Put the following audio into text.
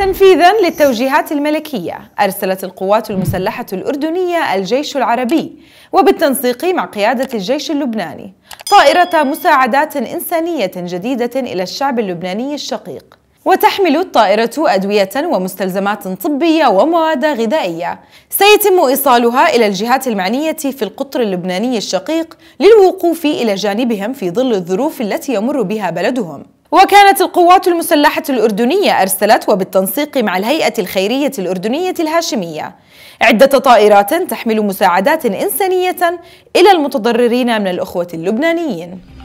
تنفيذا للتوجيهات الملكية أرسلت القوات المسلحة الأردنية الجيش العربي وبالتنسيق مع قيادة الجيش اللبناني طائرة مساعدات إنسانية جديدة إلى الشعب اللبناني الشقيق وتحمل الطائرة أدوية ومستلزمات طبية ومواد غذائية سيتم إيصالها إلى الجهات المعنية في القطر اللبناني الشقيق للوقوف إلى جانبهم في ظل الظروف التي يمر بها بلدهم وكانت القوات المسلحة الأردنية أرسلت وبالتنسيق مع الهيئة الخيرية الأردنية الهاشمية عدة طائرات تحمل مساعدات إنسانية إلى المتضررين من الأخوة اللبنانيين